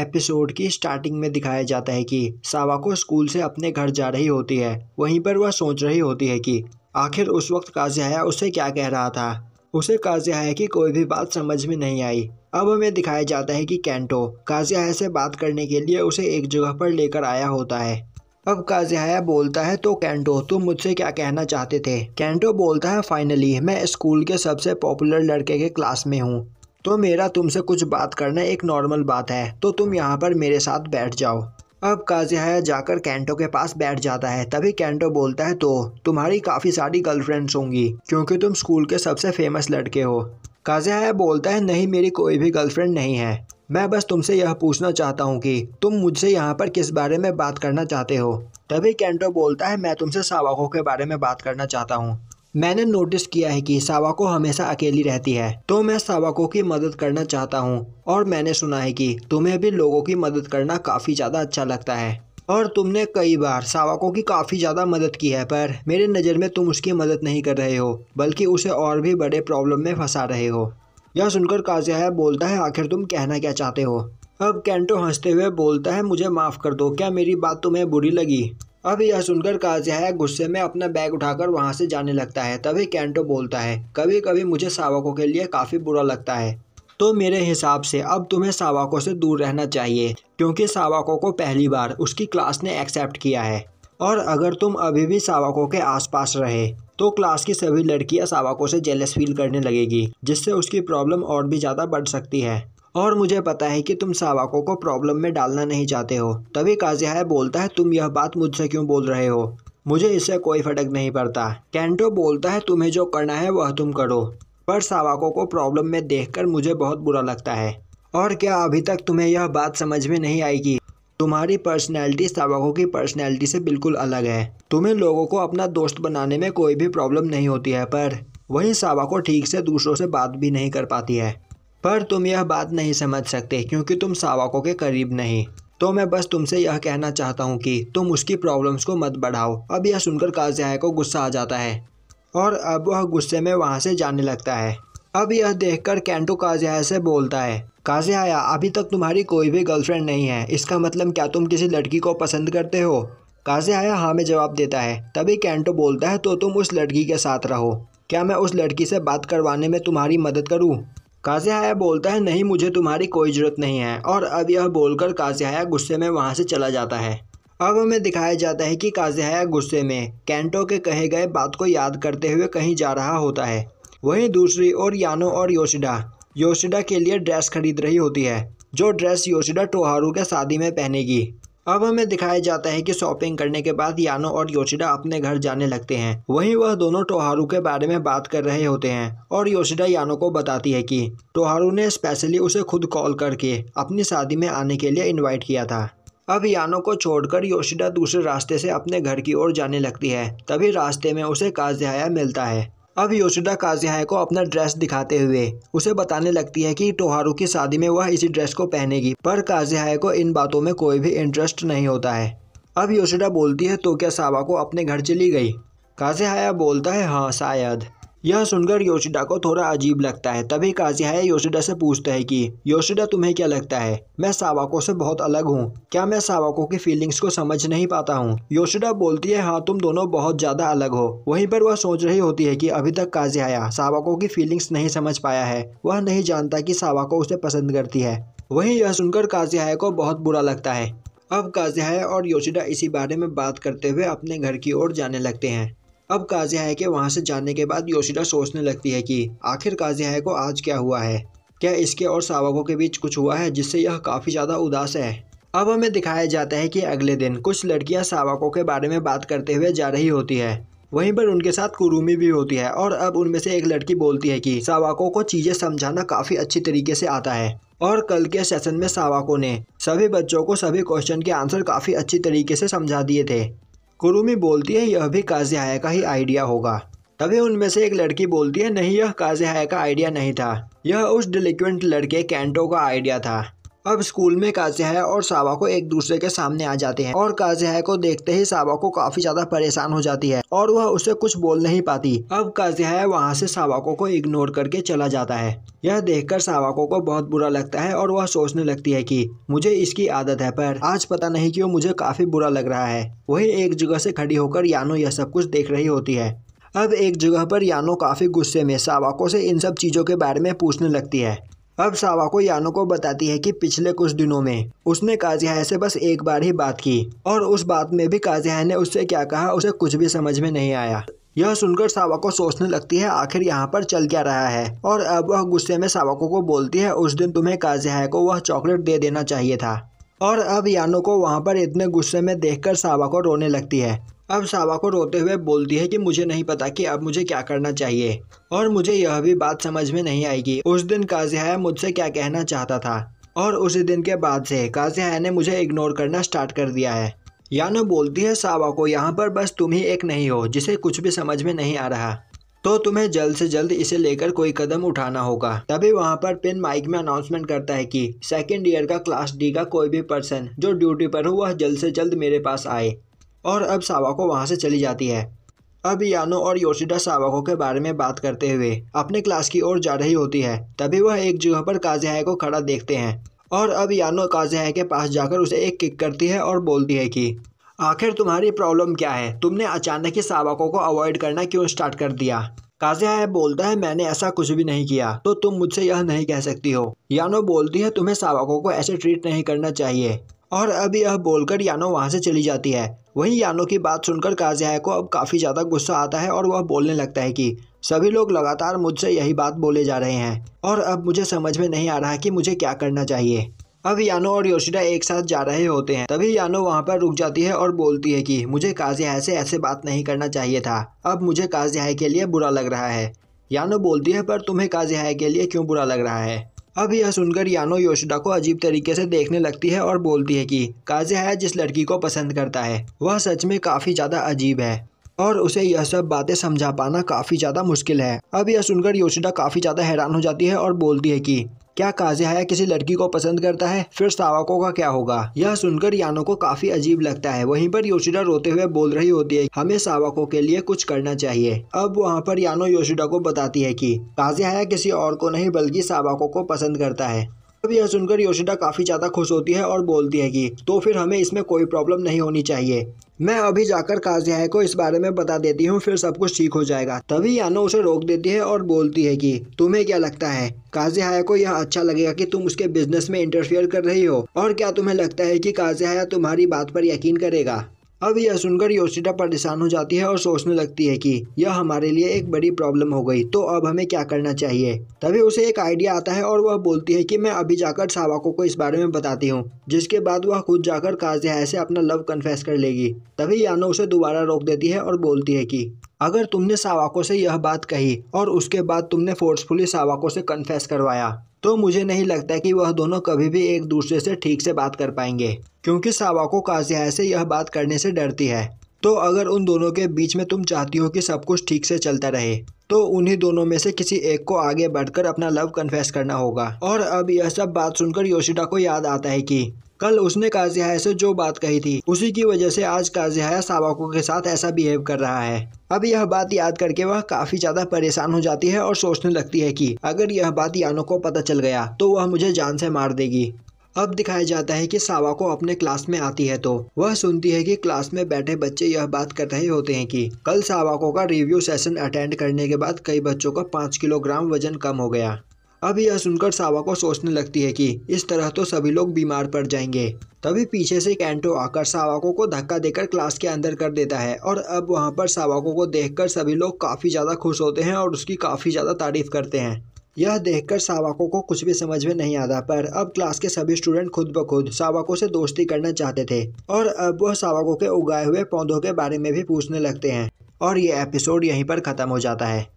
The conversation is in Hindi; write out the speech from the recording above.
एपिसोड की स्टार्टिंग में दिखाया जाता है कि सावाको स्कूल से अपने घर जा रही होती है वहीं पर वह सोच रही होती है कि आखिर उस वक्त काजिया उसे क्या कह रहा था उसे काजिया की कोई भी बात समझ में नहीं आई अब हमें दिखाया जाता है कि कैंटो काजिया से बात करने के लिए उसे एक जगह पर लेकर आया होता है अब काजिया बोलता है तो कैंटो तुम मुझसे क्या कहना चाहते थे कैंटो बोलता है फाइनली मैं स्कूल के सबसे पॉपुलर लड़के के क्लास में हूँ तो मेरा तुमसे कुछ बात करना एक नॉर्मल बात है तो तुम यहाँ पर मेरे साथ बैठ जाओ अब काजहाया जाकर कैंटो के पास बैठ जाता है तभी कैंटो बोलता है तो तुम्हारी काफ़ी सारी गर्लफ्रेंड्स होंगी क्योंकि तुम स्कूल के सबसे फेमस लड़के हो काजहाया बोलता है नहीं मेरी कोई भी गर्लफ्रेंड नहीं है मैं बस तुमसे यह पूछना चाहता हूँ कि तुम मुझसे यहाँ पर किस बारे में बात करना चाहते हो तभी कैंटो बोलता है मैं तुमसे सावाको के बारे में बात करना चाहता हूँ मैंने नोटिस किया है कि सावाको हमेशा अकेली रहती है तो मैं को की मदद करना चाहता हूँ और मैंने सुना है कि तुम्हें भी लोगों की मदद करना काफ़ी ज़्यादा अच्छा लगता है और तुमने कई बार सावाको की काफ़ी ज़्यादा मदद की है पर मेरे नज़र में तुम उसकी मदद नहीं कर रहे हो बल्कि उसे और भी बड़े प्रॉब्लम में फंसा रहे हो यह सुनकर है बोलता है आखिर तुम कहना क्या चाहते हो अब कैंटो हंसते हुए बोलता है मुझे माफ़ कर दो क्या मेरी बात तुम्हें बुरी लगी अब यह सुनकर है गुस्से में अपना बैग उठाकर वहाँ से जाने लगता है तभी कैंटो बोलता है कभी कभी मुझे सावकों के लिए काफ़ी बुरा लगता है तो मेरे हिसाब से अब तुम्हें सावाकों से दूर रहना चाहिए क्योंकि सावाकों को पहली बार उसकी क्लास ने एक्सेप्ट किया है और अगर तुम अभी भी सावकों के आसपास रहे तो क्लास की सभी लड़कियां सावाकों से जेलस फील करने लगेगी जिससे उसकी प्रॉब्लम और भी ज़्यादा बढ़ सकती है और मुझे पता है कि तुम सावाको को प्रॉब्लम में डालना नहीं चाहते हो तभी काजिहाय बोलता है तुम यह बात मुझसे क्यों बोल रहे हो मुझे इससे कोई फर्क नहीं पड़ता कैंटो बोलता है तुम्हें जो करना है वह तुम करो पर सावाको को प्रॉब्लम में देखकर मुझे बहुत बुरा लगता है और क्या अभी तक तुम्हें यह बात समझ में नहीं आएगी तुम्हारी पर्सनैलिटी सावाको की पर्सनैलिटी से बिल्कुल अलग है तुम्हें लोगों को अपना दोस्त बनाने में कोई भी प्रॉब्लम नहीं होती है पर वहीं सावाको ठीक से दूसरों से बात भी नहीं कर पाती है पर तुम यह बात नहीं समझ सकते क्योंकि तुम सावाको के करीब नहीं तो मैं बस तुमसे यह कहना चाहता हूँ कि तुम उसकी प्रॉब्लम्स को मत बढ़ाओ अब यह सुनकर काजिया को गुस्सा आ जाता है और अब वह गुस्से में वहाँ से जाने लगता है अब यह देखकर कैंटो काजिया से बोलता है काजिया अभी तक तुम्हारी कोई भी गर्लफ्रेंड नहीं है इसका मतलब क्या तुम किसी लड़की को पसंद करते हो आया हाँ में जवाब देता है तभी कैंटो बोलता है तो तुम उस लड़की के साथ रहो क्या मैं उस लड़की से बात करवाने में तुम्हारी मदद करूँ कासियाया बोलता है नहीं मुझे तुम्हारी कोई ज़रूरत नहीं है और अब यह बोलकर कासियाया गुस्से में वहाँ से चला जाता है अब हमें दिखाया जाता है कि काजियाया गुस्से में कैंटो के कहे गए बात को याद करते हुए कहीं जा रहा होता है वहीं दूसरी ओर यानो और योशिडा योशिडा के लिए ड्रेस खरीद रही होती है जो ड्रेस योशिडा टोहारू के शादी में पहनेगी अब हमें दिखाया जाता है कि शॉपिंग करने के बाद यानो और योशिडा अपने घर जाने लगते हैं वहीं वह दोनों टोहारू के बारे में बात कर रहे होते हैं और योशिडा यानो को बताती है कि टोहारू ने स्पेशली उसे खुद कॉल करके अपनी शादी में आने के लिए इनवाइट किया था अब यानो को छोड़कर योशिडा दूसरे रास्ते से अपने घर की ओर जाने लगती है तभी रास्ते में उसे काजहाया मिलता है अब योशिडा काजियाए को अपना ड्रेस दिखाते हुए उसे बताने लगती है कि टोहारू की शादी में वह इसी ड्रेस को पहनेगी पर काजियाए को इन बातों में कोई भी इंटरेस्ट नहीं होता है अब योशिडा बोलती है तो क्या साबा को अपने घर चली गई काजियाया बोलता है हाँ शायद यह सुनकर योशिडा को थोड़ा अजीब लगता है तभी काजिया योशिडा से पूछता है कि योशिडा तुम्हें क्या लगता है मैं सावाको से बहुत अलग हूँ क्या मैं सावाको की फीलिंग्स को समझ नहीं पाता हूँ योशिडा बोलती है हाँ तुम दोनों बहुत ज़्यादा अलग हो वहीं पर वह सोच रही होती है कि अभी तक काजिया सावाको की फीलिंग्स नहीं समझ पाया है वह नहीं जानता कि सावाको उसे पसंद करती है वही यह सुनकर काजिया को बहुत बुरा लगता है अब काजिया और योशिडा इसी बारे में बात करते हुए अपने घर की ओर जाने लगते हैं अब काजियाय के वहाँ से जाने के बाद योशिदा सोचने लगती है कि आखिर काजियाय को आज क्या हुआ है क्या इसके और सावको के बीच कुछ हुआ है जिससे यह काफ़ी ज़्यादा उदास है अब हमें दिखाया जाता है कि अगले दिन कुछ लड़कियां सावको के बारे में बात करते हुए जा रही होती है वहीं पर उनके साथ कुरूमी भी होती है और अब उनमें से एक लड़की बोलती है कि सावाकों को चीज़ें समझाना काफ़ी अच्छी तरीके से आता है और कल के सेशन में सावाकों ने सभी बच्चों को सभी क्वेश्चन के आंसर काफ़ी अच्छी तरीके से समझा दिए थे कुरुमी बोलती है यह भी काजी हाया का ही आइडिया होगा तभी उनमें से एक लड़की बोलती है नहीं यह काजी हाया का आइडिया नहीं था यह उस डिलिक्वेंट लड़के कैंटो का आइडिया था अब स्कूल में काजह और साबा को एक दूसरे के सामने आ जाते हैं और काजह को देखते ही साबा को काफी ज्यादा परेशान हो जाती है और वह उसे कुछ बोल नहीं पाती अब काजह वहाँ से साबाको को इग्नोर करके चला जाता है यह देखकर सावाको को बहुत बुरा लगता है और वह सोचने लगती है कि मुझे इसकी आदत है पर आज पता नहीं क्यों मुझे काफी बुरा लग रहा है वही एक जगह से खड़ी होकर यानो यह सब कुछ देख रही होती है अब एक जगह पर यानो काफ़ी गुस्से में सावाको से इन सब चीज़ों के बारे में पूछने लगती है अब सावा को यानो को बताती है कि पिछले कुछ दिनों में उसने काजिया से बस एक बार ही बात की और उस बात में भी काजिया ने उससे क्या कहा उसे कुछ भी समझ में नहीं आया यह सुनकर सावा को सोचने लगती है आखिर यहाँ पर चल क्या रहा है और अब वह गुस्से में सावाको को बोलती है उस दिन तुम्हें काजिया को वह चॉकलेट दे देना चाहिए था और अब यानो को वहाँ पर इतने गुस्से में देखकर सावा को रोने लगती है अब सावा को रोते हुए बोलती है कि मुझे नहीं पता कि अब मुझे क्या करना चाहिए और मुझे यह भी बात समझ में नहीं आएगी उस दिन काजिया मुझसे क्या कहना चाहता था और उसी दिन के बाद से काजिया ने मुझे इग्नोर करना स्टार्ट कर दिया है यानो बोलती है सावा को यहाँ पर बस तुम ही एक नहीं हो जिसे कुछ भी समझ में नहीं आ रहा तो तुम्हें जल्द से जल्द इसे लेकर कोई कदम उठाना होगा तभी वहाँ पर पिन माइक में अनाउंसमेंट करता है कि सेकेंड ईयर का क्लास डी का कोई भी पर्सन जो ड्यूटी पर हो वह जल्द से जल्द मेरे पास आए और अब सावाको वहाँ से चली जाती है अब यानो और योशिडा सावाको के बारे में बात करते हुए अपने क्लास की ओर जा रही होती है तभी वह एक जगह पर काजहाय को खड़ा देखते हैं और अब यानो काजहाय के पास जाकर उसे एक किक करती है और बोलती है कि आखिर तुम्हारी प्रॉब्लम क्या है तुमने अचानक ही सावाको को अवॉइड करना क्यों स्टार्ट कर दिया काजहाय बोलता है मैंने ऐसा कुछ भी नहीं किया तो तुम मुझसे यह नहीं कह सकती हो यानो बोलती है तुम्हें सावाको को ऐसे ट्रीट नहीं करना चाहिए और अब यह बोलकर यानो वहाँ से चली जाती है वहीं यानो की बात सुनकर काजिया को अब काफ़ी ज़्यादा गुस्सा आता है और वह बोलने लगता है कि सभी लोग लगातार मुझसे यही बात बोले जा रहे हैं और अब मुझे समझ में नहीं आ रहा कि मुझे क्या करना चाहिए अब यानो और योशिडा एक साथ जा रहे होते हैं तभी यानो वहाँ पर रुक जाती है और बोलती है कि मुझे काजिया से ऐसे बात नहीं करना चाहिए था अब मुझे काजिया के लिए बुरा लग रहा है यानो बोलती है पर तुम्हें काजिया के लिए क्यों बुरा लग रहा है अब यह सुनकर यानो योशिडा को अजीब तरीके से देखने लगती है और बोलती है कि काजे है जिस लड़की को पसंद करता है वह सच में काफ़ी ज़्यादा अजीब है और उसे यह सब बातें समझा पाना काफ़ी ज़्यादा मुश्किल है अब यह सुनकर योशिडा काफ़ी ज़्यादा हैरान हो जाती है और बोलती है कि क्या काजिहाया किसी लड़की को पसंद करता है फिर सावाको का क्या होगा यह सुनकर यानो को काफी अजीब लगता है वहीं पर योशिडा रोते हुए बोल रही होती है हमें सावाको के लिए कुछ करना चाहिए अब वहाँ पर यानो योशिडा को बताती है कि काजिहाया किसी और को नहीं बल्कि सावाको को पसंद करता है अब यह सुनकर योशिडा काफ़ी ज़्यादा खुश होती है और बोलती है कि तो फिर हमें इसमें कोई प्रॉब्लम नहीं होनी चाहिए मैं अभी जाकर काजिया को इस बारे में बता देती हूँ फिर सब कुछ ठीक हो जाएगा तभी यानो उसे रोक देती है और बोलती है कि तुम्हें क्या लगता है काजिया को यह अच्छा लगेगा कि तुम उसके बिजनेस में इंटरफेयर कर रही हो और क्या तुम्हें लगता है कि काजिया तुम्हारी बात पर यकीन करेगा अब यह सुनकर योशिडा परेशान हो जाती है और सोचने लगती है कि यह हमारे लिए एक बड़ी प्रॉब्लम हो गई तो अब हमें क्या करना चाहिए तभी उसे एक आइडिया आता है और वह बोलती है कि मैं अभी जाकर सावाको को इस बारे में बताती हूँ जिसके बाद वह खुद जाकर काजहा से अपना लव कन्फेस कर लेगी तभी यानो उसे दोबारा रोक देती है और बोलती है कि अगर तुमने सावाको से यह बात कही और उसके बाद तुमने फोर्सफुली सावाको से कन्फेस करवाया तो मुझे नहीं लगता कि वह दोनों कभी भी एक दूसरे से ठीक से बात कर पाएंगे क्योंकि सावाको काजिया से यह बात करने से डरती है तो अगर उन दोनों के बीच में तुम चाहती हो कि सब कुछ ठीक से चलता रहे तो उन्हीं दोनों में से किसी एक को आगे बढ़कर अपना लव कन्फेस करना होगा और अब यह सब बात सुनकर योशिडा को याद आता है कि कल उसने काजिया से जो बात कही थी उसी की वजह से आज काजिया सावाको के साथ ऐसा बिहेव कर रहा है अब यह बात याद करके वह काफी ज्यादा परेशान हो जाती है और सोचने लगती है कि अगर यह बात यानो को पता चल गया तो वह मुझे जान से मार देगी अब दिखाया जाता है कि सावा को अपने क्लास में आती है तो वह सुनती है कि क्लास में बैठे बच्चे यह बात कर रहे होते हैं कि कल सावाको का रिव्यू सेशन अटेंड करने के बाद कई बच्चों का पाँच किलोग्राम वजन कम हो गया अब यह सुनकर सावा को सोचने लगती है कि इस तरह तो सभी लोग बीमार पड़ जाएंगे तभी पीछे से कैंटो आकर सावाको को धक्का देकर क्लास के अंदर कर देता है और अब वहाँ पर सावाको को देखकर सभी लोग काफ़ी ज़्यादा खुश होते हैं और उसकी काफ़ी ज़्यादा तारीफ करते हैं यह देखकर सावाकों को कुछ भी समझ में नहीं आता पर अब क्लास के सभी स्टूडेंट खुद ब खुद सावाकों से दोस्ती करना चाहते थे और अब वह सावाकों के उगाए हुए पौधों के बारे में भी पूछने लगते हैं और ये एपिसोड यहीं पर ख़त्म हो जाता है